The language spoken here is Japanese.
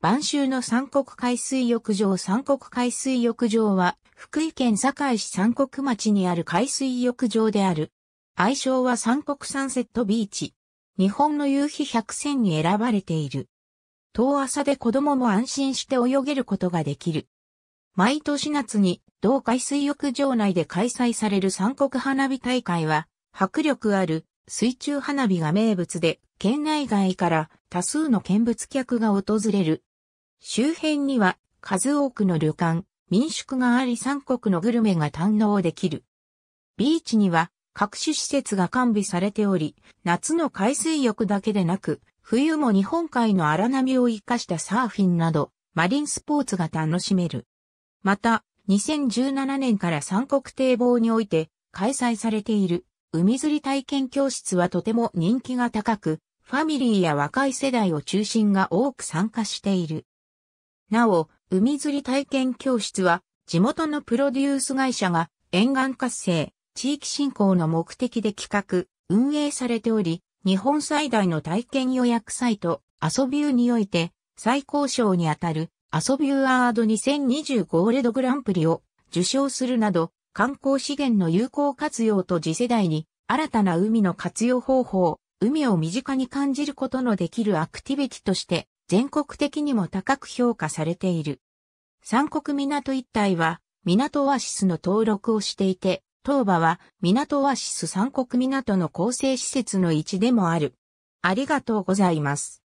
晩秋の三国海水浴場三国海水浴場は、福井県堺市三国町にある海水浴場である。愛称は三国サンセットビーチ。日本の夕日百選に選ばれている。遠浅で子供も安心して泳げることができる。毎年夏に同海水浴場内で開催される三国花火大会は、迫力ある水中花火が名物で、県内外から多数の見物客が訪れる周辺には数多くの旅館、民宿があり三国のグルメが堪能できる。ビーチには各種施設が完備されており、夏の海水浴だけでなく、冬も日本海の荒波を生かしたサーフィンなど、マリンスポーツが楽しめる。また、2017年から三国堤防において開催されている海釣り体験教室はとても人気が高く、ファミリーや若い世代を中心が多く参加している。なお、海釣り体験教室は、地元のプロデュース会社が沿岸活性、地域振興の目的で企画、運営されており、日本最大の体験予約サイト、アソビューにおいて、最高賞にあたる、アソビューアード2025レドグランプリを受賞するなど、観光資源の有効活用と次世代に、新たな海の活用方法、海を身近に感じることのできるアクティビティとして、全国的にも高く評価されている。三国港一帯は、港オアシスの登録をしていて、東場は港オアシス三国港の構成施設の一でもある。ありがとうございます。